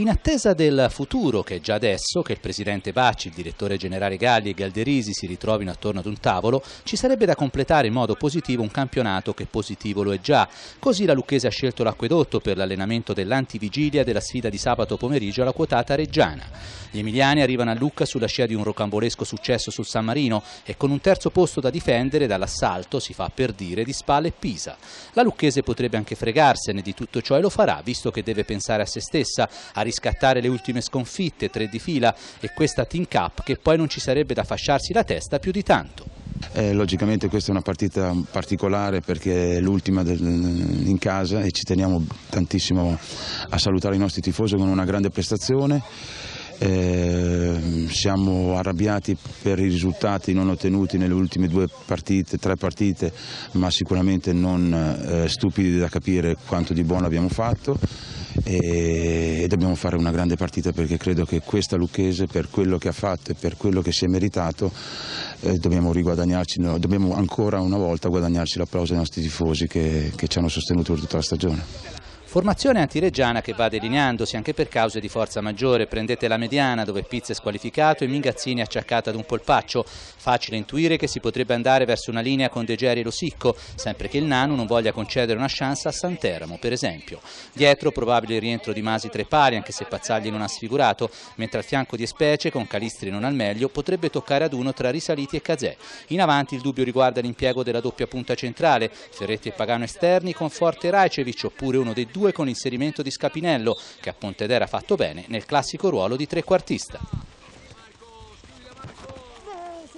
In attesa del futuro, che è già adesso, che il presidente Bacci, il direttore generale Galli e Galderisi si ritrovino attorno ad un tavolo, ci sarebbe da completare in modo positivo un campionato che positivo lo è già. Così la Lucchese ha scelto l'acquedotto per l'allenamento dell'antivigilia della sfida di sabato pomeriggio alla quotata reggiana. Gli emiliani arrivano a Lucca sulla scia di un rocambolesco successo sul San Marino e con un terzo posto da difendere dall'assalto, si fa per dire, di spalle Pisa. La lucchese potrebbe anche fregarsene di tutto ciò e lo farà, visto che deve pensare a se stessa, a riscattare le ultime sconfitte, tre di fila, e questa team cup che poi non ci sarebbe da fasciarsi la testa più di tanto. Eh, logicamente questa è una partita particolare perché è l'ultima in casa e ci teniamo tantissimo a salutare i nostri tifosi con una grande prestazione. Eh, siamo arrabbiati per i risultati non ottenuti nelle ultime due partite, tre partite, ma sicuramente non eh, stupidi da capire quanto di buono abbiamo fatto e, e, dobbiamo fare una grande partita perché credo che questa Lucchese per quello che ha fatto e per quello che si è meritato eh, dobbiamo, no, dobbiamo ancora una volta guadagnarci l'applauso dei nostri tifosi che, che ci hanno sostenuto per tutta la stagione. Formazione antireggiana che va delineandosi anche per cause di forza maggiore. Prendete la mediana dove Pizza è squalificato e Mingazzini acciaccata ad un polpaccio. Facile intuire che si potrebbe andare verso una linea con De Geri e Rosicco, sempre che il Nano non voglia concedere una chance a Santeramo, per esempio. Dietro probabile il rientro di Masi tre pari, anche se Pazzagli non ha sfigurato, mentre al fianco di Specie, con Calistri non al meglio, potrebbe toccare ad uno tra Risaliti e Cazè. In avanti il dubbio riguarda l'impiego della doppia punta centrale, Ferretti e Pagano esterni con Forte Raicevic oppure uno dei due con l'inserimento di Scapinello che a Pontedera ha fatto bene nel classico ruolo di trequartista.